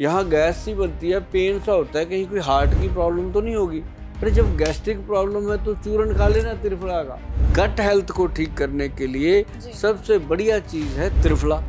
यहाँ gas C बनती है पेन सा होता है कहीं कोई हार्ट की प्रॉब्लम तो नहीं होगी अरे जब गैस्ट्रिक प्रॉब्लम है तो चूरण खा लेना त्रिफला का गट हेल्थ को ठीक करने के लिए सबसे बढ़िया चीज़ है त्रिफला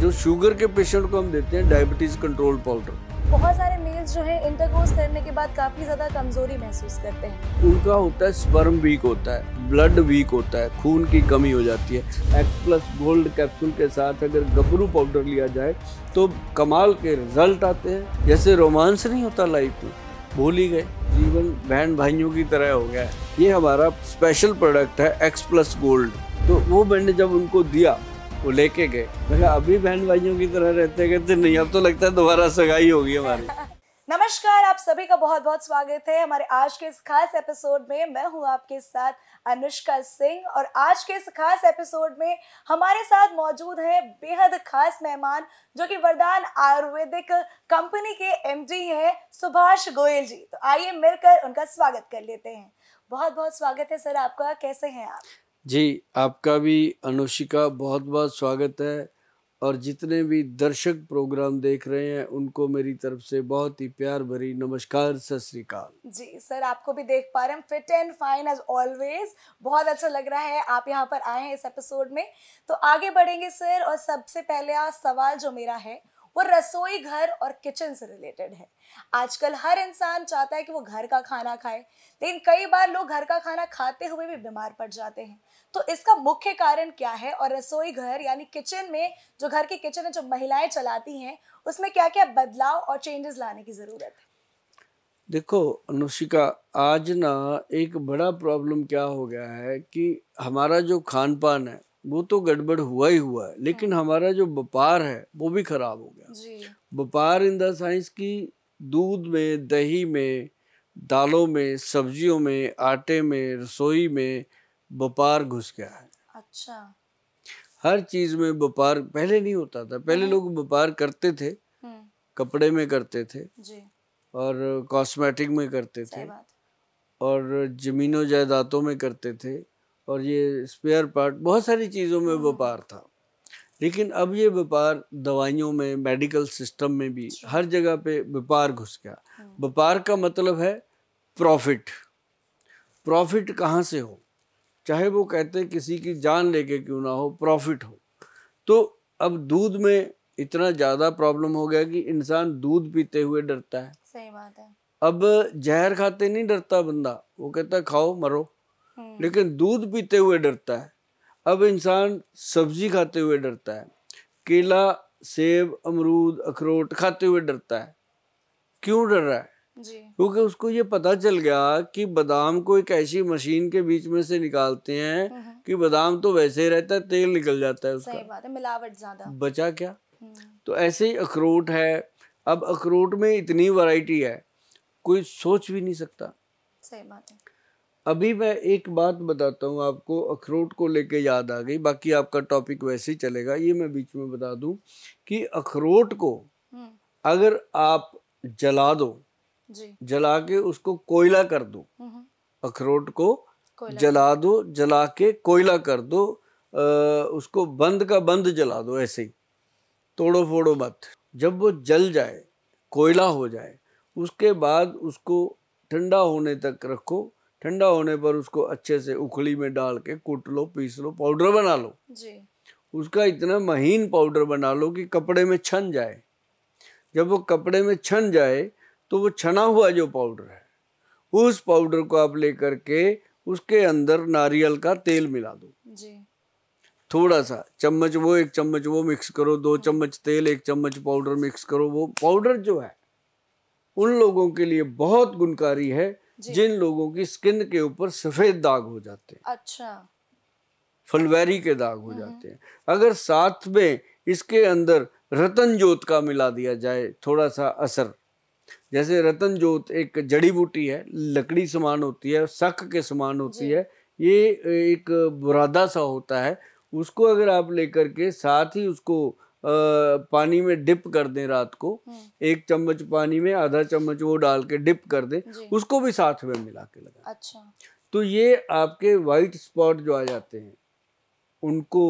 जो शुगर के पेशेंट को हम देते हैं डायबिटीज़ कंट्रोल पाउडर बहुत सारे मेल्स जो है इंटरकोर्स करने के बाद काफ़ी ज़्यादा कमजोरी महसूस करते हैं उनका होता है स्पर्म वीक होता है ब्लड वीक होता है खून की कमी हो जाती है एक्स प्लस गोल्ड कैप्सूल के साथ अगर गबरू पाउडर लिया जाए तो कमाल के रिजल्ट आते हैं जैसे रोमांस नहीं होता लाइफ में भूल ही गए जीवन बहन भाइयों की तरह हो गया है ये हमारा स्पेशल प्रोडक्ट है एक्स प्लस गोल्ड तो वो मैंने जब उनको दिया वो लेके गए मैंने अभी बहन भाइयों की तरह रहते कहते नहीं अब तो लगता है दोबारा सगाई होगी हमारी नमस्कार आप सभी का बहुत बहुत स्वागत है हमारे आज के इस खास एपिसोड में मैं हूं आपके साथ अनुष्का सिंह और आज के इस खास एपिसोड में हमारे साथ मौजूद हैं बेहद खास मेहमान जो कि वरदान आयुर्वेदिक कंपनी के एमडी हैं सुभाष गोयल जी तो आइए मिलकर उनका स्वागत कर लेते हैं बहुत बहुत स्वागत है सर आपका कैसे हैं आप जी आपका भी अनुशिका बहुत बहुत स्वागत है और जितने भी दर्शक प्रोग्राम देख रहे हैं उनको मेरी तरफ से बहुत ही प्यार भरी नमस्कार सत श्रीकाल जी सर आपको भी देख पा रहे हैं fit and fine as always बहुत अच्छा लग रहा है आप यहाँ पर आए हैं इस एपिसोड में तो आगे बढ़ेंगे सर और सबसे पहले आज सवाल जो मेरा है वो रसोई घर और किचन से रिलेटेड है आजकल हर इंसान चाहता है कि वो घर का खाना खाए लेकिन कई बार लोग घर का खाना खाते हुए भी बीमार पड़ जाते हैं तो इसका मुख्य कारण क्या है और रसोई घर यानी किचन में जो घर की किचन है जो महिलाएं चलाती हैं उसमें क्या क्या बदलाव और चेंजेस लाने की ज़रूरत है देखो अनुषिका आज ना एक बड़ा प्रॉब्लम क्या हो गया है कि हमारा जो खान पान है वो तो गड़बड़ हुआ ही हुआ है लेकिन हाँ। हमारा जो व्यापार है वो भी खराब हो गया व्यापार इन द साइंस की दूध में दही में दालों में सब्जियों में आटे में रसोई में व्यापार घुस गया है अच्छा हर चीज में व्यापार पहले नहीं होता था पहले हम्म। लोग व्यापार करते थे हम्म। कपड़े में करते थे जी। और कॉस्मेटिक में करते थे और ज़मीनों जायदादों में करते थे और ये स्पेयर पार्ट बहुत सारी चीज़ों में हम्म। व्यापार था लेकिन अब ये व्यापार दवाइयों में मेडिकल सिस्टम में भी अच्छा। हर जगह पे व्यापार घुस गया व्यापार का मतलब है प्रॉफिट प्रॉफिट कहाँ से हो चाहे वो कहते किसी की जान लेके क्यों ना हो प्रॉफिट हो तो अब दूध में इतना ज़्यादा प्रॉब्लम हो गया कि इंसान दूध पीते हुए डरता है सही बात है अब जहर खाते नहीं डरता बंदा वो कहता खाओ मरो हम्म। लेकिन दूध पीते हुए डरता है अब इंसान सब्जी खाते हुए डरता है केला सेब अमरूद अखरोट खाते हुए डरता है क्यों डर रहा है क्योंकि उसको ये पता चल गया कि बादाम को एक ऐसी मशीन के बीच में से निकालते हैं हम्म, हम्म। कि बादाम तो वैसे ही रहता है तेल निकल जाता है उसका सही बात है मिलावट ज्यादा बचा क्या हम्म। तो ऐसे ही अखरोट है अब अखरोट में इतनी वैरायटी है कोई सोच भी नहीं सकता सही बात है अभी मैं एक बात बताता हूँ आपको अखरोट को लेके याद आ गई बाकी आपका टॉपिक वैसे ही चलेगा ये मैं बीच में बता दू कि अखरोट को अगर आप जला दो जला के उसको कोयला कर दो हम्म, हम्म। अखरोट को जला दो जला के कोयला कर दो आ, उसको बंद का बंद जला दो ऐसे ही तोड़ो फोड़ो मत जब वो जल जाए कोयला हो जाए उसके बाद उसको ठंडा होने तक रखो ठंडा होने पर उसको अच्छे से उखली में डाल के कूट लो पीस लो पाउडर बना लो जी। उसका इतना महीन पाउडर बना लो कि कपड़े में छन जाए जब वो कपड़े में छन जाए तो वो छना हुआ जो पाउडर है उस पाउडर को आप लेकर के उसके अंदर नारियल का तेल मिला दो जी थोड़ा सा चम्मच वो एक चम्मच वो मिक्स करो दो हाँ। चम्मच तेल एक चम्मच पाउडर मिक्स करो वो पाउडर जो है उन लोगों के लिए बहुत गुणकारी है जिन लोगों की स्किन के ऊपर सफेद दाग हो जाते हैं अच्छा फलवेरी के दाग हो हम्म, हम्म। जाते हैं अगर साथ में इसके अंदर रतन जोत का मिला दिया जाए थोड़ा सा असर जैसे रतन जोत एक जड़ी बूटी है लकड़ी समान होती है सख के समान होती है ये एक बुरादा सा होता है उसको अगर आप लेकर के साथ ही उसको आ, पानी में डिप कर दें रात को एक चम्मच पानी में आधा चम्मच वो डाल के डिप कर दें उसको भी साथ में मिला के लगा अच्छा तो ये आपके वाइट स्पॉट जो आ जाते हैं उनको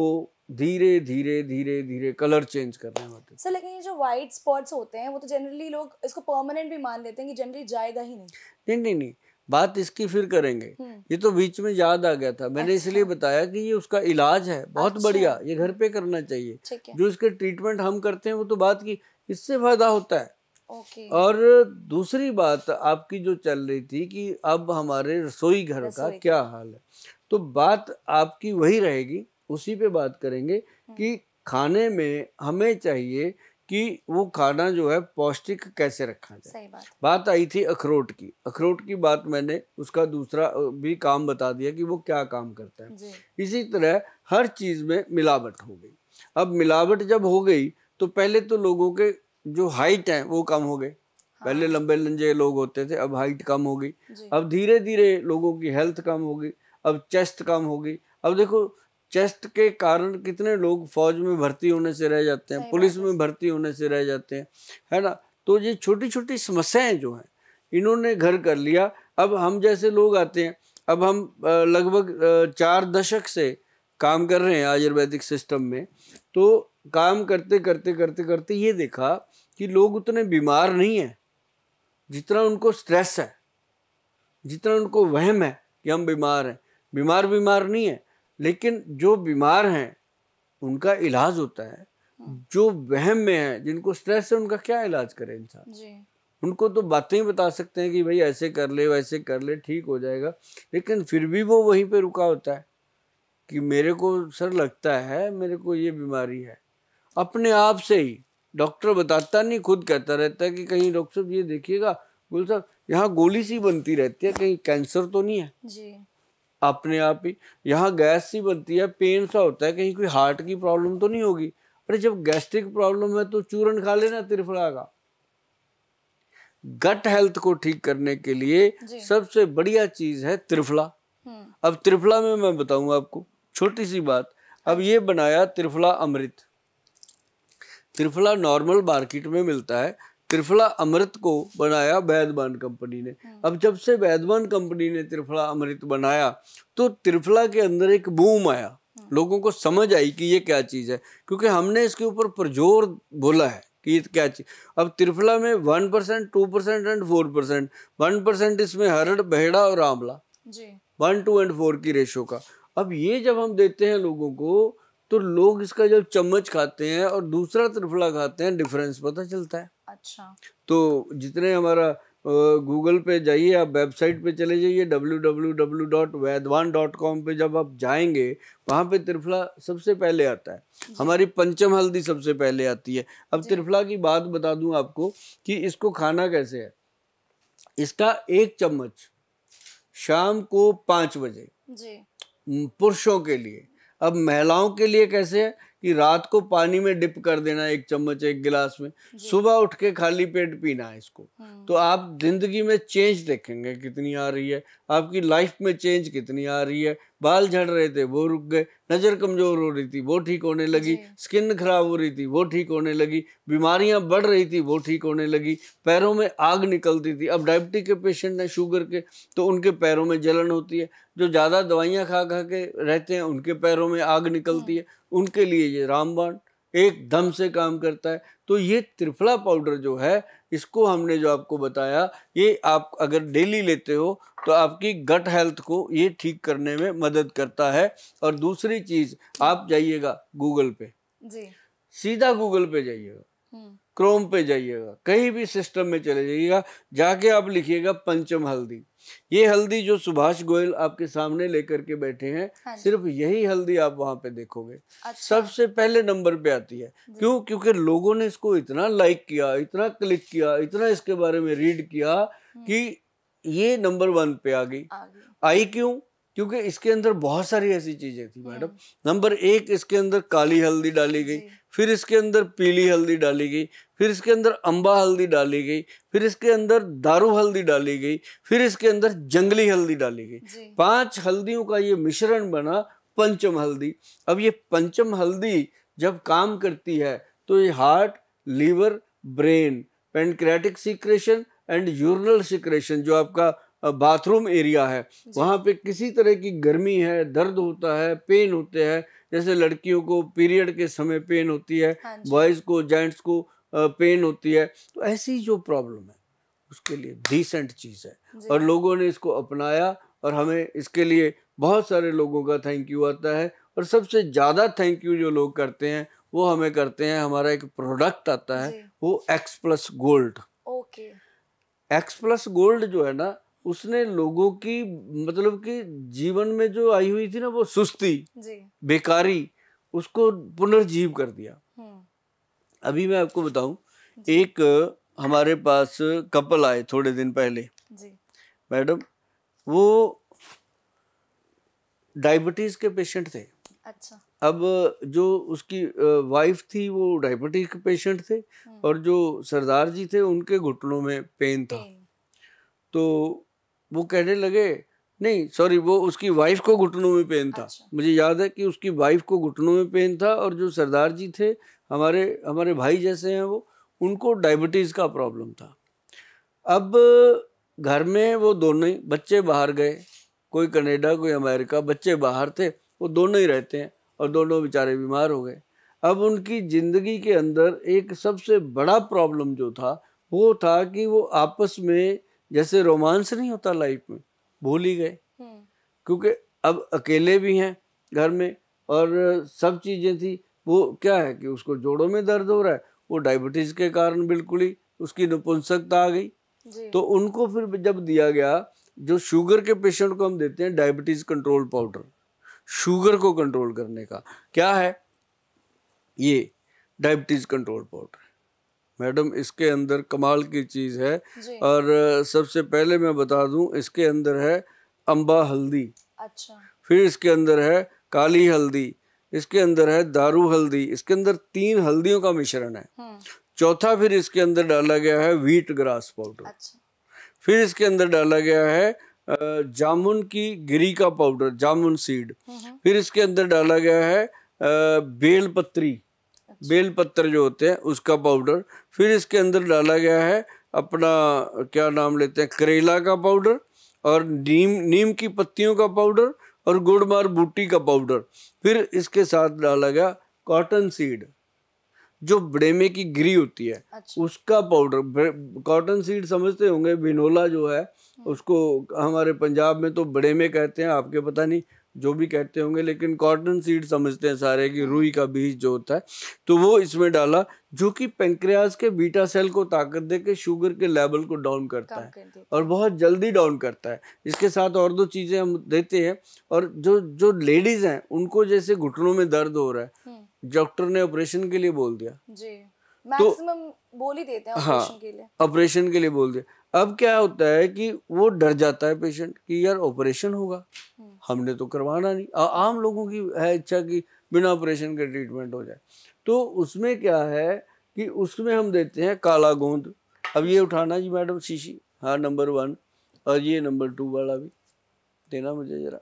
धीरे धीरे धीरे धीरे कलर चेंज करने होते हैं सर लेकिन ये जो वाइट स्पॉट्स होते हैं वो तो जनरली लोग इसको परमानेंट भी मान लेते हैं कि जनरली जाएगा ही नहीं नहीं नहीं नहीं बात इसकी फिर करेंगे हम्म। ये तो बीच में याद आ गया था मैंने अच्छा। इसलिए बताया कि ये उसका इलाज है बहुत अच्छा। बढ़िया ये घर पे करना चाहिए जो इसके ट्रीटमेंट हम करते हैं वो तो बात की इससे फायदा होता है ओके। और दूसरी बात आपकी जो चल रही थी कि अब हमारे रसोई घर का क्या हाल है तो बात आपकी वही रहेगी उसी पे बात करेंगे हम्म। कि खाने में हमें चाहिए कि वो खाना जो है पौष्टिक कैसे रखा जाए सही बात बात आई थी अखरोट की अखरोट की बात मैंने उसका दूसरा भी काम बता दिया कि वो क्या काम करता है इसी तरह हर चीज़ में मिलावट हो गई अब मिलावट जब हो गई तो पहले तो लोगों के जो हाइट है वो कम हो गए हाँ। पहले लंबे लंजे लोग होते थे अब हाइट कम हो गई अब धीरे धीरे लोगों की हेल्थ कम हो गई अब चेस्ट कम हो गई अब देखो चेस्ट के कारण कितने लोग फौज में भर्ती होने से रह जाते हैं पुलिस में भर्ती होने से रह जाते हैं है ना तो ये छोटी छोटी समस्याएं जो हैं इन्होंने घर कर लिया अब हम जैसे लोग आते हैं अब हम लगभग चार दशक से काम कर रहे हैं आयुर्वेदिक सिस्टम में तो काम करते करते करते करते ये देखा कि लोग उतने बीमार नहीं हैं जितना उनको स्ट्रेस है जितना उनको वहम है कि हम बीमार हैं बीमार बीमार नहीं है लेकिन जो बीमार हैं उनका इलाज होता है हाँ। जो वहम में है जिनको स्ट्रेस है उनका क्या इलाज करे इंसान उनको तो बातें ही बता सकते हैं कि भाई ऐसे कर ले वैसे कर ले ठीक हो जाएगा लेकिन फिर भी वो वहीं पे रुका होता है कि मेरे को सर लगता है मेरे को ये बीमारी है अपने आप से ही डॉक्टर बताता नहीं खुद कहता रहता है कि कहीं डॉक्टर साहब ये देखिएगा बोल साहब यहाँ गोली सी बनती रहती है कहीं कैंसर तो नहीं है जी अपने आप ही यहाँ गैस सी बनती है पेन सा होता है कहीं कोई हार्ट की प्रॉब्लम तो नहीं होगी अरे जब गैस्ट्रिक प्रॉब्लम है तो चूरन खा लेना त्रिफला का गट हेल्थ को ठीक करने के लिए सबसे बढ़िया चीज है त्रिफला हम्म। अब त्रिफला में मैं बताऊंगा आपको छोटी सी बात अब ये बनाया त्रिफला अमृत त्रिफला नॉर्मल मार्केट में मिलता है त्रिफला अमृत को बनाया वैदवान कंपनी ने हाँ। अब जब से वैदवान कंपनी ने त्रिफला अमृत बनाया तो त्रिफला के अंदर एक बूम आया हाँ। लोगों को समझ आई कि ये क्या चीज़ है क्योंकि हमने इसके ऊपर प्रजोर बोला है कि ये क्या चीज़ अब त्रिफला में one percent two percent and four percent one percent इसमें हरड़ बहेड़ा और आंवला वन टू एंड फोर की रेशो का अब ये जब हम देते हैं लोगों को तो लोग इसका जब चम्मच खाते हैं और दूसरा त्रिफला खाते हैं डिफरेंस पता चलता है अच्छा तो जितने हमारा गूगल पे जाइए आप वेबसाइट पे चले जाइए डब्ल्यू पे जब आप जाएंगे वहाँ पे त्रिफला सबसे पहले आता है हमारी पंचम हल्दी सबसे पहले आती है अब त्रिफला की बात बता दूं आपको कि इसको खाना कैसे है इसका एक चम्मच शाम को पाँच बजे पुरुषों के लिए अब महिलाओं के लिए कैसे है कि रात को पानी में डिप कर देना एक चम्मच एक गिलास में सुबह उठ के खाली पेट पीना है इसको हम्म। तो आप जिंदगी में चेंज देखेंगे कितनी आ रही है आपकी लाइफ में चेंज कितनी आ रही है बाल झड़ रहे थे वो रुक गए नज़र कमज़ोर हो रही थी वो ठीक होने लगी स्किन खराब हो रही थी वो ठीक होने लगी बीमारियां बढ़ रही थी वो ठीक होने लगी पैरों में आग निकलती थी अब डायबिटिक के पेशेंट हैं शुगर के तो उनके पैरों में जलन होती है जो ज़्यादा दवाइयाँ खा खा के रहते हैं उनके पैरों में आग निकलती हाँ। है उनके लिए ये रामबाण एकदम से काम करता है तो ये त्रिफला पाउडर जो है इसको हमने जो आपको बताया ये आप अगर डेली लेते हो तो आपकी गट हेल्थ को ये ठीक करने में मदद करता है और दूसरी चीज आप जाइएगा गूगल पे जी सीधा गूगल पे जाइएगा हम्म। क्रोम पे जाइएगा कहीं भी सिस्टम में चले जाइएगा जाके आप लिखिएगा पंचम हल्दी ये हल्दी जो सुभाष गोयल आपके सामने लेकर के बैठे हैं हाँ सिर्फ यही हल्दी आप वहाँ पे देखोगे अच्छा। सबसे पहले नंबर पे आती है क्यों क्योंकि लोगों ने इसको इतना लाइक किया इतना क्लिक किया इतना इसके बारे में रीड किया हम्म। कि ये नंबर वन पे आ गई आई क्यों क्योंकि इसके अंदर बहुत सारी ऐसी चीजें थी हम्म। मैडम नंबर एक इसके अंदर काली हल्दी डाली गई फिर इसके अंदर पीली हल्दी डाली गई फिर इसके अंदर अम्बा हल्दी डाली गई फिर इसके अंदर दारू हल्दी डाली गई फिर इसके अंदर जंगली हल्दी डाली गई पांच हल्दियों का ये मिश्रण बना पंचम हल्दी अब ये पंचम हल्दी जब काम करती है तो ये heart liver brain pancreatic secretion and urinal secretion जो आपका बाथरूम एरिया है वहाँ पे किसी तरह की गर्मी है दर्द होता है पेन होते हैं जैसे लड़कियों को पीरियड के समय पेन होती है हाँ बॉयज़ को जेंट्स को पेन होती है तो ऐसी जो प्रॉब्लम है उसके लिए डिसेंट चीज़ है और हाँ। लोगों ने इसको अपनाया और हमें इसके लिए बहुत सारे लोगों का थैंक यू आता है और सबसे ज़्यादा थैंक यू जो लोग करते हैं वो हमें करते हैं हमारा एक प्रोडक्ट आता है वो X plus gold okay X plus gold जो है ना उसने लोगों की मतलब कि जीवन में जो आई हुई थी ना वो सुस्ती बेकारी उसको पुनर्जीव कर दिया हम्म। अभी मैं आपको बताऊं एक हमारे पास कपल आए थोड़े दिन पहले जी मैडम वो डायबिटीज के पेशेंट थे अच्छा अब जो उसकी वाइफ थी वो डायबिटीज के पेशेंट थे हम्म। और जो सरदार जी थे उनके घुटनों में पेन था तो वो कहने लगे नहीं सॉरी वो उसकी वाइफ को घुटनों में पेन था अच्छा। मुझे याद है कि उसकी वाइफ को घुटनों में पेन था और जो सरदार जी थे हमारे हमारे भाई जैसे हैं वो उनको डायबिटीज़ का प्रॉब्लम था अब घर में वो दोनों ही बच्चे बाहर गए कोई कनेडा कोई अमेरिका बच्चे बाहर थे वो दोनों ही रहते हैं और दोनों बेचारे बीमार हो गए अब उनकी ज़िंदगी के अंदर एक सबसे बड़ा प्रॉब्लम जो था वो था कि वो आपस में जैसे रोमांस नहीं होता लाइफ में भूल ही गए हम्म। क्योंकि अब अकेले भी हैं घर में और सब चीज़ें थी वो क्या है कि उसको जोड़ों में दर्द हो रहा है वो डायबिटीज़ के कारण बिल्कुल ही उसकी नपुंसकता आ गई तो उनको फिर जब दिया गया जो शुगर के पेशेंट को हम देते हैं डायबिटीज़ कंट्रोल पाउडर शुगर को कंट्रोल करने का क्या है ये डायबिटीज़ कंट्रोल पाउडर मैडम इसके अंदर कमाल की चीज़ है और सबसे पहले मैं बता दूं इसके अंदर है अम्बा हल्दी अच्छा फिर इसके अंदर है काली हल्दी इसके अंदर है दारू हल्दी इसके अंदर तीन हल्दियों का मिश्रण है हम्म। चौथा फिर इसके अंदर डाला गया है व्हीट ग्रास पाउडर अच्छा। फिर इसके अंदर डाला गया है जामुन की गिरी का पाउडर जामुन सीड हम्म। फिर इसके अंदर डाला गया है बेल पत्री अच्छा। बेल पत्र जो होते हैं उसका पाउडर फिर इसके अंदर डाला गया है अपना क्या नाम लेते हैं करेला का पाउडर और नीम नीम की पत्तियों का पाउडर और गुड़मार बूटी का पाउडर फिर इसके साथ डाला गया कॉटन सीड जो ब्रेमे की गिरी होती है अच्छा। उसका पाउडर कॉटन सीड समझते होंगे बिनोला जो है हाँ। उसको हमारे पंजाब में तो ब्रेमे कहते हैं आपके पता नहीं जो भी कहते होंगे लेकिन कॉटन सीड समझते हैं सारे कि रुई का बीज जो होता है तो वो इसमें डाला जो कि पेंक्रियाज के बीटा सेल को ताकत दे के शुगर के लेवल को डाउन करता है और बहुत जल्दी डाउन करता है इसके साथ और दो चीज़ें हम देते हैं और जो जो लेडीज़ हैं उनको जैसे घुटनों में दर्द हो रहा है डॉक्टर हम्म। ने ऑपरेशन के लिए बोल दिया जी मैक्सिमम तो, बोल ही देते हैं ऑपरेशन हाँ, के लिए ऑपरेशन के लिए बोल दिया अब क्या होता है कि वो डर जाता है पेशेंट कि यार ऑपरेशन होगा हम्म। हमने तो करवाना नहीं आ, आम लोगों की है इच्छा कि बिना ऑपरेशन के ट्रीटमेंट हो जाए तो उसमें क्या है कि उसमें हम देते हैं काला गोंद अब ये उठाना जी मैडम शीशी हाँ नंबर वन और ये नंबर टू वाला भी देना मुझे ज़रा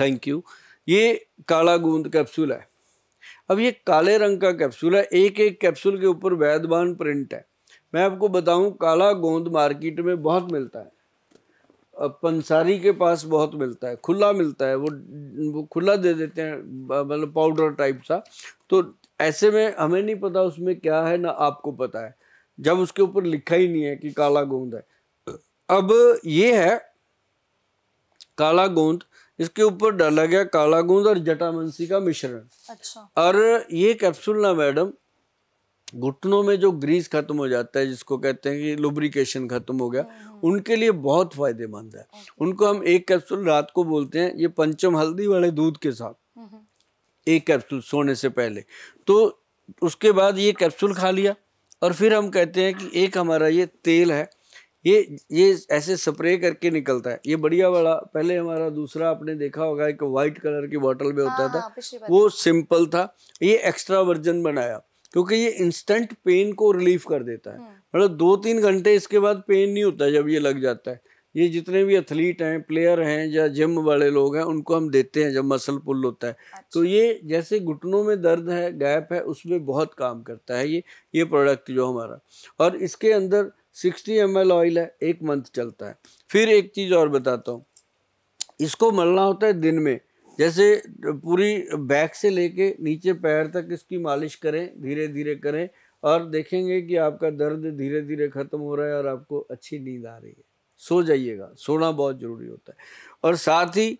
थैंक यू ये काला गोंद कैप्सूल है अब ये काले रंग का कैप्सूल है एक एक कैप्सूल के ऊपर वैदवान प्रिंट है मैं आपको बताऊं काला गोंद मार्केट में बहुत मिलता है पंसारी के पास बहुत मिलता है खुला मिलता है वो वो खुला दे देते हैं मतलब पाउडर टाइप सा तो ऐसे में हमें नहीं पता उसमें क्या है ना आपको पता है जब उसके ऊपर लिखा ही नहीं है कि काला गोंद है अब ये है काला गोंद इसके ऊपर डाला गया काला गोंद और जटामंसी का मिश्रण अच्छा और ये कैप्सूल ना मैडम घुटनों में जो ग्रीस खत्म हो जाता है जिसको कहते हैं कि लुब्रिकेशन खत्म हो गया हाँ, हाँ। उनके लिए बहुत फायदेमंद है उनको हम एक कैप्सूल रात को बोलते हैं ये पंचम हल्दी वाले दूध के साथ हम्म, हम्म। एक कैप्सूल सोने से पहले तो उसके बाद ये कैप्सूल खा लिया और फिर हम कहते हैं कि एक हमारा ये तेल है ये ये ऐसे स्प्रे करके निकलता है ये बढ़िया बड़ा पहले हमारा दूसरा आपने देखा होगा एक वाइट कलर की बोतल में होता हाँ, था वो सिंपल था ये एक्स्ट्रा वर्जन बनाया क्योंकि ये इंस्टेंट पेन को रिलीफ कर देता है हम्म। मतलब दो तीन घंटे इसके बाद पेन नहीं होता जब ये लग जाता है ये जितने भी एथलीट हैं प्लेयर हैं या जिम वाले लोग हैं उनको हम देते हैं जब मसल पुल होता है तो अच्छा। तो ये जैसे घुटनों में दर्द है गैप है उसमें बहुत काम करता है ये ये प्रोडक्ट जो हमारा और इसके अंदर 60 एम ऑयल है एक मंथ चलता है फिर एक चीज़ और बताता हूँ इसको मलना होता है दिन में जैसे पूरी बैक से लेके नीचे पैर तक इसकी मालिश करें धीरे धीरे करें और देखेंगे कि आपका दर्द धीरे धीरे ख़त्म हो रहा है और आपको अच्छी नींद आ रही है सो जाइएगा सोना बहुत ज़रूरी होता है और साथ ही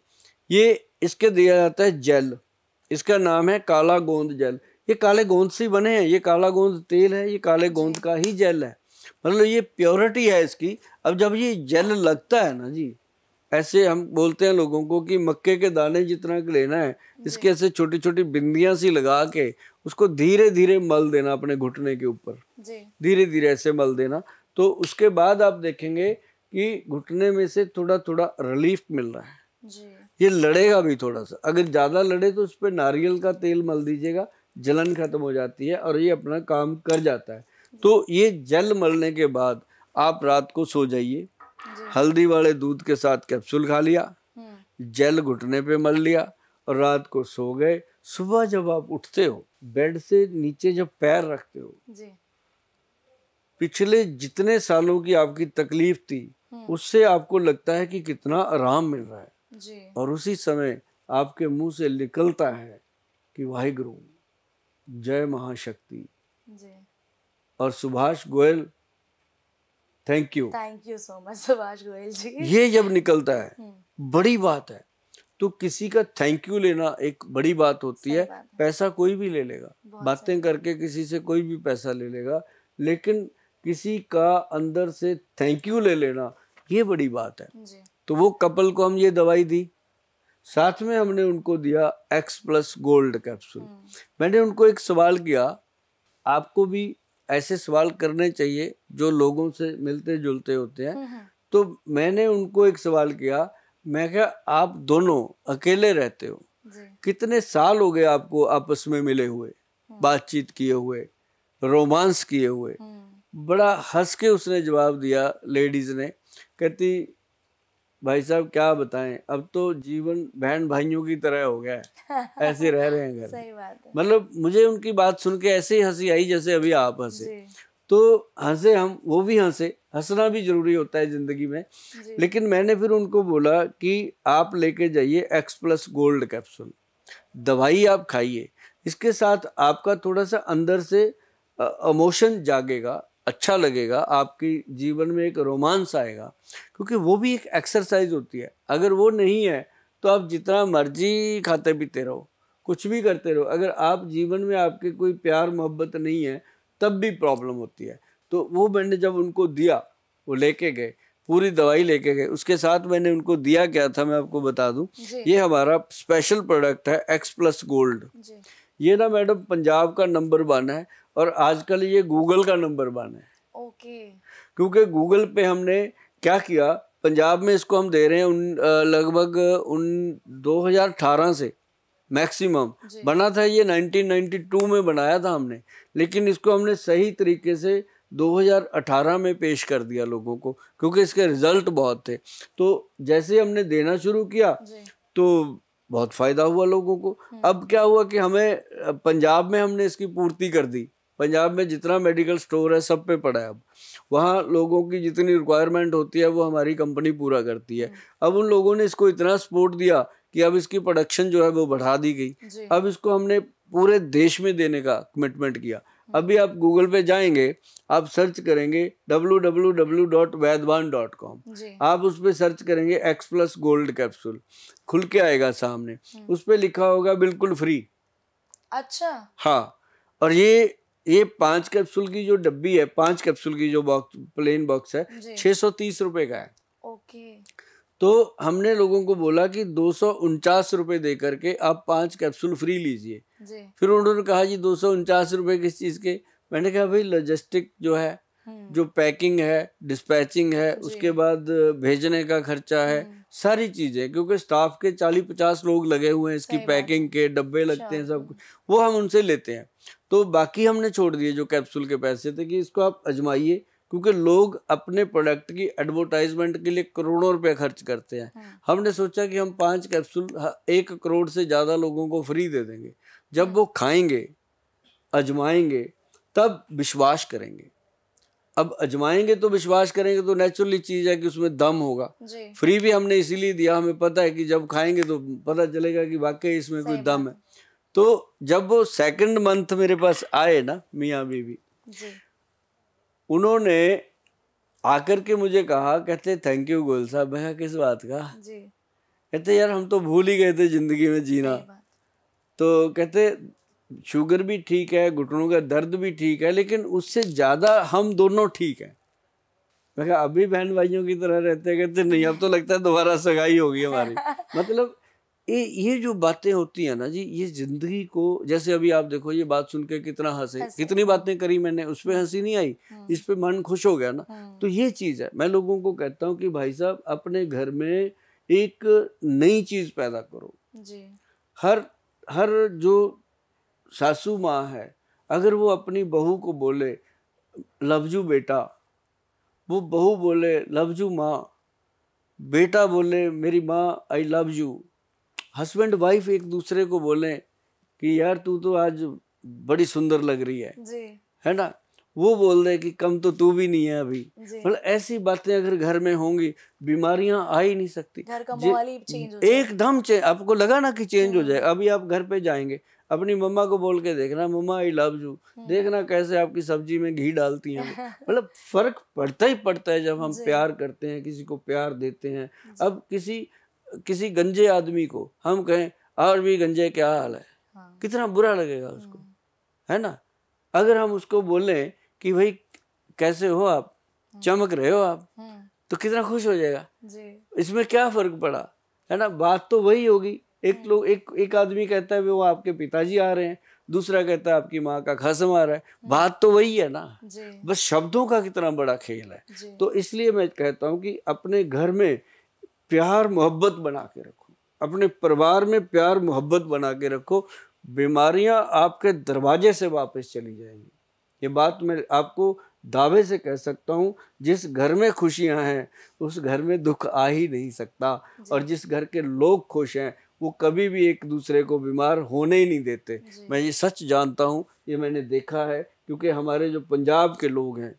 ये इसके दिया जाता है जेल इसका नाम है काला गोंद जेल ये काले गोंद से बने हैं ये काला गोंद तेल है ये काले गोंद का ही जेल है मतलब ये प्योरिटी है इसकी अब जब ये जेल लगता है ना जी ऐसे हम बोलते हैं लोगों को कि मक्के के दाने जितना लेना है इसके ऐसे छोटी छोटी बिंदियां सी लगा के उसको धीरे धीरे मल देना अपने घुटने के ऊपर धीरे धीरे ऐसे मल देना तो उसके बाद आप देखेंगे कि घुटने में से थोड़ा थोड़ा रिलीफ मिल रहा है ये लड़ेगा भी थोड़ा सा अगर ज़्यादा लड़े तो उस पर नारियल का तेल मल दीजिएगा जलन खत्म हो जाती है और ये अपना काम कर जाता है तो ये जल मलने के बाद आप रात को सो जाइए हल्दी वाले दूध के साथ कैप्सूल खा लिया हम्म। जेल घुटने पे मल लिया और रात को सो गए सुबह जब आप उठते हो बेड से नीचे जब पैर रखते हो जी। पिछले जितने सालों की आपकी तकलीफ थी हम्म। उससे आपको लगता है कि कितना आराम मिल रहा है जी। और उसी समय आपके मुंह से निकलता है कि वाहिगुरु जय महाशक्ति और Subhash Goyal thank you thank you so much Subhash Goyal ji ये जब निकलता है हम्म। बड़ी बात है तो किसी का थैंक यू लेना एक बड़ी बात होती है।, बात है पैसा कोई भी ले लेगा बातें करके किसी से कोई भी पैसा ले लेगा लेकिन किसी का अंदर से थैंक यू ले लेना ये बड़ी बात है जी। तो वो कपल को हम ये दवाई दी साथ में हमने उनको दिया एक्स प्लस गोल्ड कैप्सूल मैंने उनको एक सवाल किया आपको भी ऐसे सवाल करने चाहिए जो लोगों से मिलते जुलते होते हैं तो मैंने उनको एक सवाल किया मैं क्या आप दोनों अकेले रहते हो कितने साल हो गए आपको आपस में मिले हुए बातचीत किए हुए रोमांस किए हुए बड़ा हंस के उसने जवाब दिया लेडीज ने कहती भाई साहब क्या बताएं अब तो जीवन बहन भाइयों की तरह हो गया है ऐसे रह रहे हैं घर सही बात है मतलब मुझे उनकी बात सुन के ऐसे ही हंसी आई जैसे अभी आप हंसे तो हंसे हम वो भी हंसे हंसना भी जरूरी होता है ज़िंदगी में लेकिन मैंने फिर उनको बोला कि आप लेके जाइए एक्स प्लस गोल्ड कैप्सूल दवाई आप खाइए इसके साथ आपका थोड़ा सा अंदर से इमोशन जागेगा अच्छा लगेगा आपकी जीवन में एक रोमांस आएगा क्योंकि वो भी एक एक्सरसाइज होती है अगर वो नहीं है तो आप जितना मर्जी खाते पीते रहो कुछ भी करते रहो अगर आप जीवन में आपके कोई प्यार मोहब्बत नहीं है तब भी प्रॉब्लम होती है तो वो मैंने जब उनको दिया वो लेके गए पूरी दवाई लेके गए उसके साथ मैंने उनको दिया क्या था मैं आपको बता दूं ये हमारा स्पेशल प्रोडक्ट है एक्स प्लस गोल्ड ये ना मैडम पंजाब का नंबर वन है और आजकल ये गूगल का नंबर वन है ओके क्योंकि गूगल पे हमने क्या किया पंजाब में इसको हम दे रहे हैं उन लगभग उन 2018 से मैक्सिमम बना था ये 1992 में बनाया था हमने लेकिन इसको हमने सही तरीके से 2018 में पेश कर दिया लोगों को क्योंकि इसके रिजल्ट बहुत थे तो जैसे हमने देना शुरू किया तो बहुत फ़ायदा हुआ लोगों को हम्म। अब क्या हुआ कि हमें पंजाब में हमने इसकी पूर्ति कर दी पंजाब में जितना मेडिकल स्टोर है सब पे पड़ा है अब वहाँ लोगों की जितनी रिक्वायरमेंट होती है वो हमारी कंपनी पूरा करती है हम्म। अब उन लोगों ने इसको इतना सपोर्ट दिया कि अब इसकी प्रोडक्शन जो है वो बढ़ा दी गई अब इसको हमने पूरे देश में देने का कमिटमेंट किया अभी आप गूगल पे जाएंगे आप सर्च करेंगे डब्ल्यू आप उस पर सर्च करेंगे एक्स प्लस गोल्ड कैप्सूल खुल के आएगा सामने हम्म। उस पर लिखा होगा बिल्कुल फ्री अच्छा हाँ और ये ये पांच कैप्सूल की जो डब्बी है पांच कैप्सूल की जो बॉक्स प्लेन बॉक्स है छह सौ तीस रुपए का है ओके तो हमने लोगों को बोला कि दो सौ उनचास रूपए दे करके आप पांच कैप्सूल फ्री लीजिए फिर उन्होंने कहा जी दो सौ उनचास रूपए किस चीज़ के मैंने कहा भाई लॉजिस्टिक जो है हम्म। जो पैकिंग है डिस्पैचिंग है उसके बाद भेजने का खर्चा है हम्म। सारी चीज़ें क्योंकि स्टाफ के चालीस पचास लोग लगे हुए हैं इसकी पैकिंग के डब्बे अच्छा। लगते हैं सब कुछ वो हम उनसे लेते हैं तो बाकी हमने छोड़ दिए जो कैप्सूल के पैसे थे कि इसको आप अजमाइए क्योंकि लोग अपने प्रोडक्ट की एडवर्टाइजमेंट के लिए करोड़ों रुपए खर्च करते हैं हाँ। हमने सोचा कि हम पाँच कैप्सूल एक करोड़ से ज़्यादा लोगों को फ्री दे देंगे जब हाँ। वो खाएंगे अजमाएंगे तब विश्वास करेंगे अब अजमाएंगे तो विश्वास करेंगे तो नेचुरली चीज़ है कि उसमें दम होगा जी। फ्री भी हमने इसीलिए दिया हमें पता है कि जब खाएंगे तो पता चलेगा कि वाकई इसमें कोई दम है तो जब वो सेकंड मंथ मेरे पास आए ना मियाँ बीबी उन्होंने आकर के मुझे कहा कहते थैंक यू गोयल साहब मैं किस बात का जी। कहते यार हम तो भूल ही गए थे जिंदगी में जीना तो कहते शुगर भी ठीक है घुटनों का दर्द भी ठीक है लेकिन उससे ज़्यादा हम दोनों ठीक हैं मैं कहा अभी बहन भाइयों की तरह रहते कहते नहीं अब तो लगता है दोबारा सगाई होगी हमारी मतलब ये ये जो बातें होती हैं ना जी ये ज़िंदगी को जैसे अभी आप देखो ये बात सुन के कितना हंसे कितनी बातें करी मैंने उस पर हंसी नहीं आई हम्म। इस पर मन खुश हो गया ना हम्म। तो ये चीज़ है मैं लोगों को कहता हूँ कि भाई साहब अपने घर में एक नई चीज़ पैदा करो जी हर हर जो सासू माँ है अगर वो अपनी बहू को बोले लवजू बेटा वो बहू बोले लवजू माँ बेटा बोले मेरी माँ I love you husband wife एक दूसरे को बोले कि यार तू तो आज बड़ी सुंदर लग रही है जी। है ना वो बोल दे कि कम तो तू भी नहीं है अभी मतलब ऐसी बातें अगर घर में होंगी बीमारियां आ ही नहीं सकती घर का चेंज एकदम चेंज आपको लगा ना कि चेंज हो जाएगा अभी आप घर पे जाएंगे अपनी मम्मा को बोल के देखना मम्मा आई लव यू देखना कैसे आपकी सब्जी में घी डालती हैं हाँ। मतलब फर्क पड़ता ही पड़ता है जब हम प्यार करते हैं किसी को प्यार देते हैं अब किसी किसी गंजे आदमी को हम कहें और भी गंजे क्या हाल है हाँ। कितना बुरा लगेगा उसको हाँ। है ना अगर हम उसको बोलें कि भाई कैसे हो आप हाँ। चमक रहे हो आप तो कितना खुश हो जाएगा इसमें क्या फर्क पड़ा है ना बात तो वही होगी एक हम्म। लोग एक एक आदमी कहता है वो आपके पिताजी आ रहे हैं दूसरा कहता है आपकी माँ का खसम आ रहा है हम्म। बात तो वही है ना बस शब्दों का कितना बड़ा खेल है तो इसलिए मैं कहता हूँ कि अपने घर में प्यार मोहब्बत बना के रखो अपने परिवार में प्यार मोहब्बत बना के रखो बीमारियाँ आपके दरवाजे से वापस चली जाएंगी ये बात मैं आपको दावे से कह सकता हूँ जिस घर में खुशियाँ हैं उस घर में दुख आ ही नहीं सकता और जिस घर के लोग खुश हैं वो कभी भी एक दूसरे को बीमार होने ही नहीं देते मैं ये सच जानता हूँ ये मैंने देखा है क्योंकि हमारे जो पंजाब के लोग हैं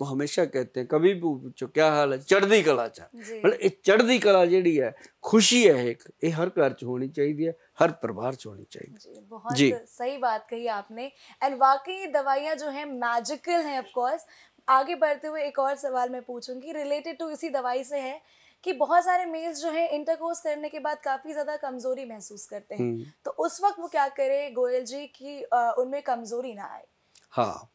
वो हमेशा कहते हैं कभी भी पूछो क्या हाल है चढ़दी कला चा मतलब ये चढ़दी कला जी है खुशी है एक ये हर घर च होनी चाहिए हर परिवार च होनी चाहिए जी, बहुत जी। सही बात कही आपने एंड वाकई दवाइयाँ जो हैं मैजिकल हैं ऑफ कोर्स आगे बढ़ते हुए एक और सवाल मैं पूछूंगी रिलेटेड टू इसी दवाई से है कि बहुत सारे मेल्स जो हैं इंटरकोर्स करने के बाद काफ़ी ज़्यादा कमज़ोरी महसूस करते हैं हम्म। तो उस वक्त वो क्या करे गोयल जी कि उनमें कमज़ोरी ना आए हाँ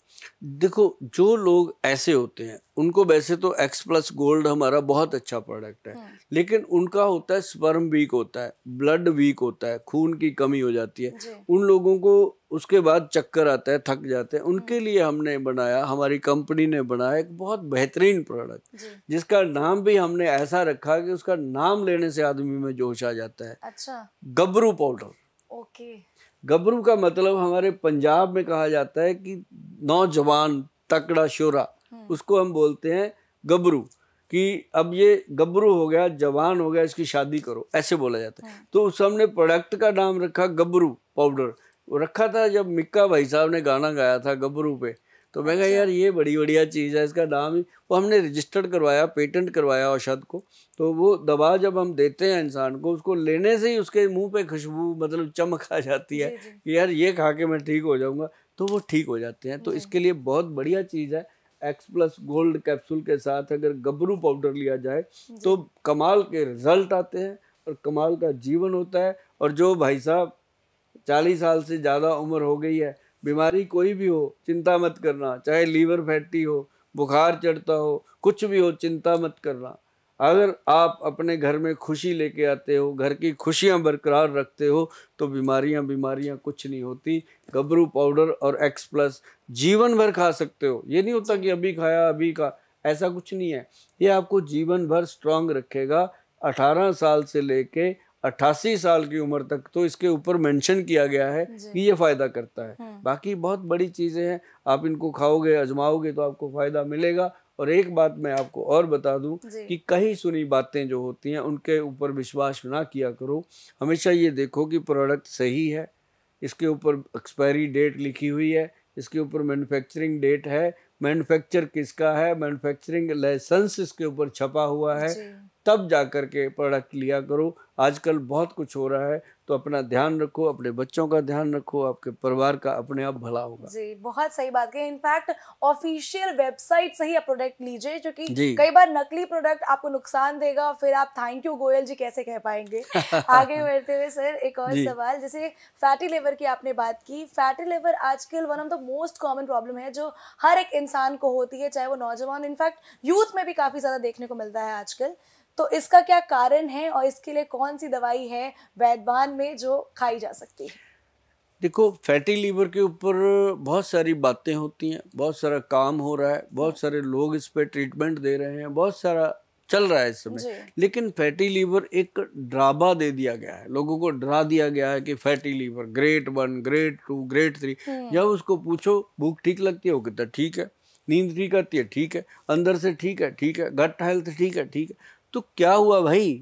देखो जो लोग ऐसे होते हैं उनको वैसे तो एक्स प्लस गोल्ड हमारा बहुत अच्छा प्रोडक्ट है हाँ। लेकिन उनका होता है स्पर्म वीक होता है ब्लड वीक होता है खून की कमी हो जाती है उन लोगों को उसके बाद चक्कर आता है थक जाते हैं उनके हाँ। लिए हमने बनाया हमारी कंपनी ने बनाया एक बहुत बेहतरीन प्रोडक्ट जिसका नाम भी हमने ऐसा रखा कि उसका नाम लेने से आदमी में जोश आ जाता है अच्छा गबरू पाउडर ओके गबरू का मतलब हमारे पंजाब में कहा जाता है कि नौजवान तकड़ा शोरा हम्म। उसको हम बोलते हैं गबरू कि अब ये गबरू हो गया जवान हो गया इसकी शादी करो ऐसे बोला जाता है हम्म। तो उस हमने प्रोडक्ट का नाम रखा गबरू पाउडर रखा था जब मिक्का भाई साहब ने गाना गाया था गबरू पे तो मैं कहा अच्छा। यार ये बड़ी बढ़िया चीज़ है इसका नाम ही वो हमने रजिस्टर्ड करवाया पेटेंट करवाया औषध को तो वो दवा जब हम देते हैं इंसान को उसको लेने से ही उसके मुंह पे खुशबू मतलब चमक आ जाती है कि यार ये खा के मैं ठीक हो जाऊँगा तो वो ठीक हो जाते हैं तो इसके लिए बहुत बढ़िया चीज़ है एक्स प्लस गोल्ड कैप्सूल के साथ अगर गबरू पाउडर लिया जाए तो कमाल के रिजल्ट आते हैं और कमाल का जीवन होता है और जो भाई साहब चालीस साल से ज़्यादा उम्र हो गई है बीमारी कोई भी हो चिंता मत करना चाहे लीवर फैटी हो बुखार चढ़ता हो कुछ भी हो चिंता मत करना अगर आप अपने घर में खुशी लेके आते हो घर की खुशियां बरकरार रखते हो तो बीमारियां बीमारियां कुछ नहीं होती गबरू पाउडर और एक्स प्लस जीवन भर खा सकते हो ये नहीं होता कि अभी खाया अभी खा ऐसा कुछ नहीं है ये आपको जीवन भर स्ट्रांग रखेगा 18 साल से लेके अट्ठासी साल की उम्र तक तो इसके ऊपर मेंशन किया गया है कि ये फ़ायदा करता है हम्म। बाकी बहुत बड़ी चीज़ें हैं आप इनको खाओगे आजमाओगे तो आपको फ़ायदा मिलेगा और एक बात मैं आपको और बता दूं कि कहीं सुनी बातें जो होती हैं उनके ऊपर विश्वास ना किया करो हमेशा ये देखो कि प्रोडक्ट सही है इसके ऊपर एक्सपायरी डेट लिखी हुई है इसके ऊपर मैन्युफैक्चरिंग डेट है मैन्युफैक्चर किसका है मैन्युफैक्चरिंग लाइसेंस इसके ऊपर छपा हुआ है तब जा कर के प्रोडक्ट लिया करो आजकल बहुत कुछ हो रहा है तो अपना ध्यान रखो अपने बच्चों का ध्यान रखो आपके परिवार का अपने आप भला होगा जी बहुत सही बात कही इनफैक्ट ऑफिशियल वेबसाइट से ही आप प्रोडक्ट लीजिए क्योंकि कई बार नकली प्रोडक्ट आपको नुकसान देगा फिर आप थैंक यू गोयल जी कैसे कह पाएंगे आगे बढ़ते हुए सर एक और सवाल जैसे फैटी लिवर की आपने बात की फैटी लिवर आजकल one of the most common problem है जो हर एक इंसान को होती है चाहे वो नौजवान इनफैक्ट यूथ में भी काफी ज्यादा देखने को मिलता है आजकल तो इसका क्या कारण है और इसके लिए कौन सी दवाई है वैदवान में जो खाई जा सकती है देखो फैटी लीवर के ऊपर बहुत सारी बातें होती हैं बहुत सारा काम हो रहा है बहुत हम्म। सारे लोग इस पर ट्रीटमेंट दे रहे हैं बहुत सारा चल रहा है इस समय लेकिन फैटी लीवर एक ड्राबा दे दिया गया है लोगों को डरा दिया गया है कि fatty liver grade one grade two grade three जब उसको पूछो भूख ठीक लगती है वो कहता ठीक है नींद ठीक आती है ठीक है अंदर से ठीक है ठीक है गट हेल्थ ठीक है ठीक है तो क्या हुआ भाई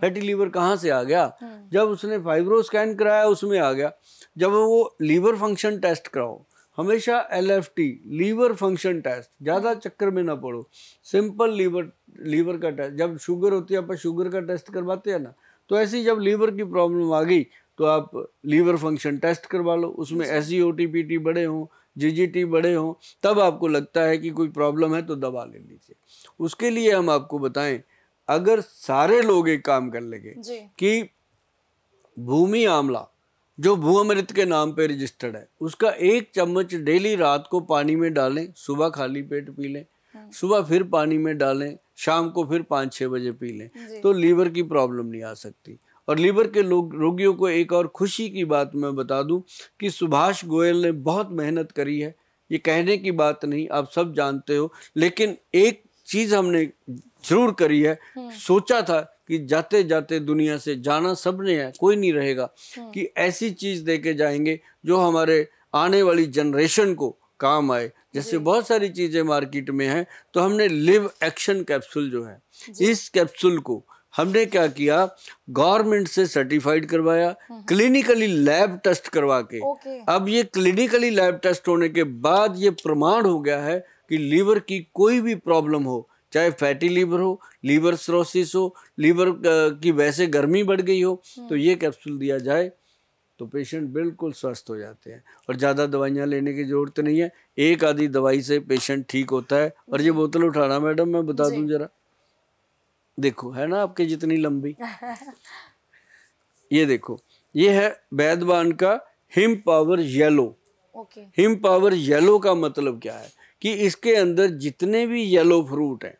फैटी लीवर कहाँ से आ गया हम्म। जब उसने फाइब्रो स्कैन कराया उसमें आ गया जब वो लीवर फंक्शन टेस्ट कराओ हमेशा L F T liver function test ज़्यादा चक्कर में ना पड़ो सिंपल लीवर लीवर का टेस्ट जब शुगर होती है आप शुगर का टेस्ट करवाते हैं ना तो ऐसी जब लीवर की प्रॉब्लम आ गई तो आप लीवर फंक्शन टेस्ट करवा लो उसमें S G O T P T बड़े हों जी जी टी बड़े हों तब आपको लगता है कि कोई प्रॉब्लम है तो दवा ले लीजिए उसके लिए हम आपको बताएं अगर सारे लोग एक काम कर लेंगे कि भूमि आमला जो भू अमृत के नाम पे रजिस्टर्ड है उसका एक चम्मच डेली रात को पानी में डालें सुबह खाली पेट पी लें हम्म। सुबह फिर पानी में डालें शाम को फिर पाँच छः बजे पी लें तो लीवर की प्रॉब्लम नहीं आ सकती और लीवर के लोग रोगियों को एक और खुशी की बात मैं बता दूं कि सुभाष गोयल ने बहुत मेहनत करी है ये कहने की बात नहीं आप सब जानते हो लेकिन एक चीज़ हमने जरूर करी है हम्म। सोचा था कि जाते जाते दुनिया से जाना सबने है कोई नहीं रहेगा हम्म। कि ऐसी चीज दे के जाएंगे जो हमारे आने वाली जनरेशन को काम आए जैसे बहुत सारी चीजें मार्केट में हैं तो हमने लिव एक्शन कैप्सूल जो है इस कैप्सूल को हमने क्या किया गवर्नमेंट से सर्टिफाइड करवाया क्लिनिकली लैब टेस्ट करवा के अब ये क्लिनिकली लैब टेस्ट होने के बाद ये प्रमाण हो गया है कि लीवर की कोई भी प्रॉब्लम हो चाहे फैटी लीवर हो लीवर स्रोसिस हो लीवर की वैसे गर्मी बढ़ गई हो तो हम्म। ये कैप्सूल दिया जाए तो पेशेंट बिल्कुल स्वस्थ हो जाते हैं और ज़्यादा दवाइयाँ लेने की ज़रूरत नहीं है एक आधी दवाई से पेशेंट ठीक होता है और ये बोतल उठाना मैडम मैं बता दूँ जरा देखो है ना आपके जितनी लंबी ये देखो ये है बैदबान का Him power yellow Him power yellow का मतलब क्या है कि इसके अंदर जितने भी येलो फ्रूट हैं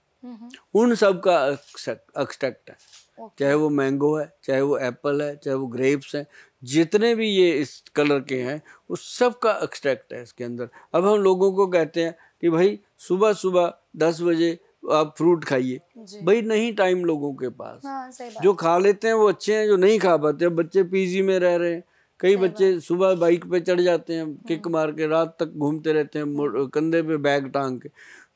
उन सब का एक्सट्रैक्ट है चाहे वो मैंगो है चाहे वो एप्पल है चाहे वो ग्रेप्स हैं जितने भी ये इस कलर के हैं उस सब का एक्सट्रैक्ट है इसके अंदर अब हम लोगों को कहते हैं कि भाई सुबह सुबह दस बजे आप फ्रूट खाइए भाई नहीं टाइम लोगों के पास हाँ, जो खा लेते हैं वो अच्छे हैं जो नहीं खा पाते बच्चे पीजी में रह रहे हैं कई बच्चे सुबह बाइक पे चढ़ जाते हैं किक हाँ। मार के रात तक घूमते रहते हैं कंधे पे बैग टांग के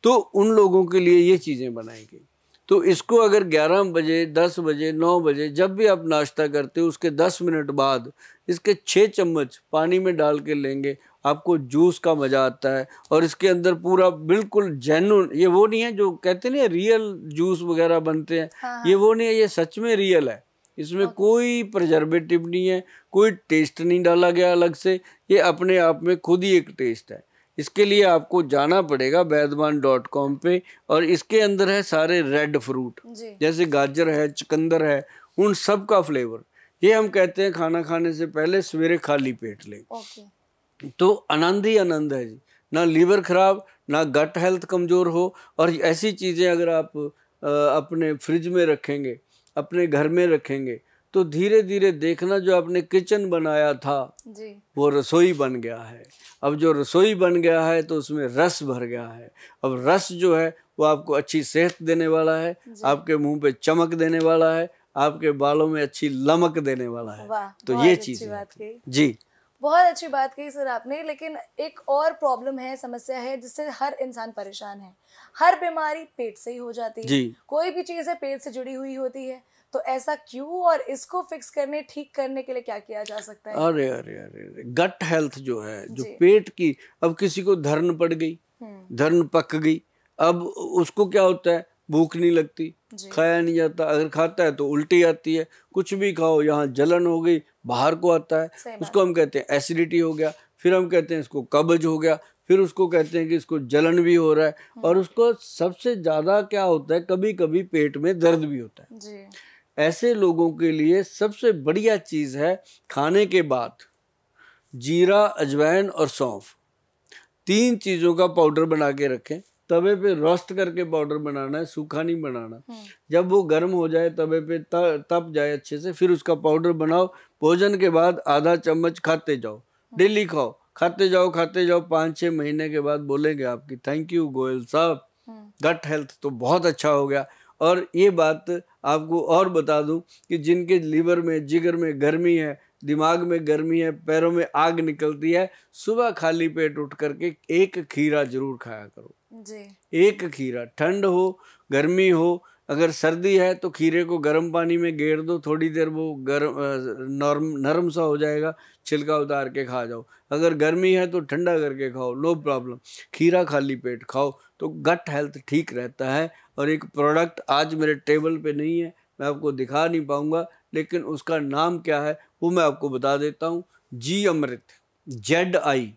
तो उन लोगों के लिए ये चीज़ें बनाई गई तो इसको अगर 11 बजे 10 बजे 9 बजे जब भी आप नाश्ता करते हो उसके 10 मिनट बाद इसके 6 चम्मच पानी में डाल के लेंगे आपको जूस का मज़ा आता है और इसके अंदर पूरा बिल्कुल जेनुन ये वो नहीं है जो कहते ना रियल जूस वगैरह बनते हैं हाँ। ये हाँ। वो नहीं है ये सच में रियल है इसमें कोई प्रजर्वेटिव नहीं है कोई टेस्ट नहीं डाला गया अलग से ये अपने आप में खुद ही एक टेस्ट है इसके लिए आपको जाना पड़ेगा बैदवान डॉट कॉम पर और इसके अंदर है सारे रेड फ्रूट जैसे गाजर है चुकंदर है उन सब का फ्लेवर ये हम कहते हैं खाना खाने से पहले सवेरे खाली पेट लें तो आनंद ही आनंद है जी ना लीवर खराब ना गट हेल्थ कमज़ोर हो और ऐसी चीज़ें अगर आप आ, अपने फ्रिज में रखेंगे अपने घर में रखेंगे तो धीरे धीरे देखना जो आपने किचन बनाया था जी। वो रसोई बन गया है अब जो रसोई बन गया है तो उसमें रस भर गया है अब रस जो है वो आपको अच्छी सेहत देने वाला है आपके मुंह पे चमक देने वाला है आपके बालों में अच्छी लमक देने वाला है तो ये चीज जी बहुत अच्छी बात कही सर आपने लेकिन एक और प्रॉब्लम है समस्या है जिससे हर इंसान परेशान है हर बीमारी पेट से ही हो जाती है कोई भी चीज़ है पेट से जुड़ी हुई होती है तो ऐसा क्यों और इसको फिक्स करने ठीक करने के लिए क्या किया जा सकता है अरे अरे अरे, अरे। गट हेल्थ जो है जो पेट की अब किसी को धर्न पड़ गई हम्म। धर्न पक गई अब उसको क्या होता है भूख नहीं लगती खाया नहीं जाता अगर खाता है तो उल्टी आती है कुछ भी खाओ यहाँ जलन हो गई बाहर को आता है उसको हम कहते हैं एसिडिटी हो गया फिर हम कहते हैं इसको कब्ज हो गया फिर उसको कहते हैं कि इसको जलन भी हो रहा है हाँ। और उसको सबसे ज़्यादा क्या होता है कभी कभी पेट में दर्द भी होता है जी। ऐसे लोगों के लिए सबसे बढ़िया चीज़ है खाने के बाद जीरा अजवाइन और सौंफ तीन चीज़ों का पाउडर बना के रखें तवे पे रोस्ट करके पाउडर बनाना है सूखा नहीं बनाना हाँ। जब वो गर्म हो जाए तवे पे तप जाए अच्छे से फिर उसका पाउडर बनाओ भोजन के बाद आधा चम्मच खाते जाओ हाँ। डेली खाओ खाते जाओ खाते जाओ पांच छह महीने के बाद बोलेंगे आपकी थैंक यू गोयल साहब गट हम्म। हेल्थ तो बहुत अच्छा हो गया और ये बात आपको और बता दूं कि जिनके लीवर में जिगर में गर्मी है दिमाग में गर्मी है पैरों में आग निकलती है सुबह खाली पेट उठ करके एक खीरा जरूर खाया करो जी एक खीरा ठंड हो गर्मी हो अगर सर्दी है तो खीरे को गर्म पानी में गेर दो थोड़ी देर वो गर्म नॉर्म नरम सा हो जाएगा छिलका उतार के खा जाओ अगर गर्मी है तो ठंडा करके खाओ नो प्रॉब्लम खीरा खाली पेट खाओ तो गट हेल्थ ठीक रहता है और एक प्रोडक्ट आज मेरे टेबल पे नहीं है मैं आपको दिखा नहीं पाऊँगा लेकिन उसका नाम क्या है वो मैं आपको बता देता हूँ जी अमृत जेड आई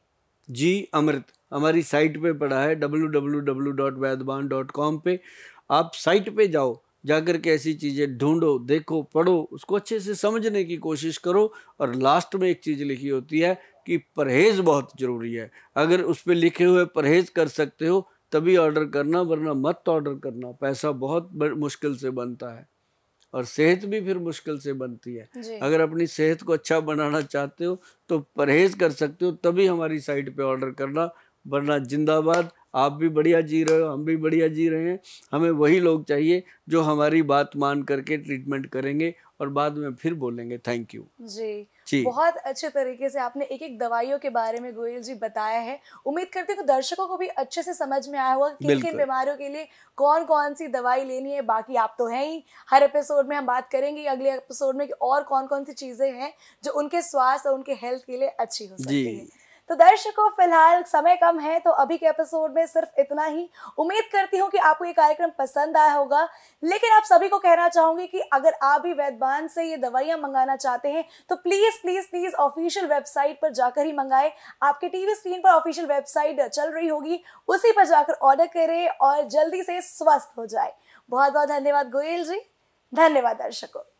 जी अमृत हमारी साइट पे पड़ा है W W W dot Vaidban dot com पर आप साइट पे जाओ जाकर के ऐसी चीज़ें ढूंढो देखो पढ़ो उसको अच्छे से समझने की कोशिश करो और लास्ट में एक चीज़ लिखी होती है कि परहेज़ बहुत ज़रूरी है अगर उस पर लिखे हुए परहेज़ कर सकते हो तभी ऑर्डर करना वरना मत ऑर्डर करना पैसा बहुत मुश्किल से बनता है और सेहत भी फिर मुश्किल से बनती है अगर अपनी सेहत को अच्छा बनाना चाहते हो तो परहेज़ कर सकते हो तभी हमारी साइट पे ऑर्डर करना वरना जिंदाबाद आप भी बढ़िया जी रहे हो हम भी बढ़िया जी रहे हैं हमें वही लोग चाहिए जो हमारी बात मान करके ट्रीटमेंट करेंगे और बाद में फिर बोलेंगे थैंक यू जी जी बहुत अच्छे तरीके से आपने एक एक दवाइयों के बारे में गोयल जी बताया है उम्मीद करते हैं दर्शकों को भी अच्छे से समझ में आया होगा किन किन बीमारियों के लिए कौन कौन सी दवाई लेनी है बाकी आप तो हैं ही हर एपिसोड में हम बात करेंगे अगले एपिसोड में कि और कौन कौन सी चीज़ें हैं जो उनके स्वास्थ्य और उनके हेल्थ के लिए अच्छी हो सकती है तो दर्शकों फिलहाल समय कम है तो अभी के एपिसोड में सिर्फ इतना ही उम्मीद करती हूँ कि आपको ये कार्यक्रम पसंद आया होगा लेकिन आप सभी को कहना चाहूंगी कि अगर आप भी वैद्यवान से ये दवाइयाँ मंगाना चाहते हैं तो please please please official website पर जाकर ही मंगाए आपके टीवी स्क्रीन पर ऑफिशियल वेबसाइट चल रही होगी उसी पर जाकर ऑर्डर करें और जल्दी से स्वस्थ हो जाए बहुत बहुत धन्यवाद गोयल जी धन्यवाद दर्शकों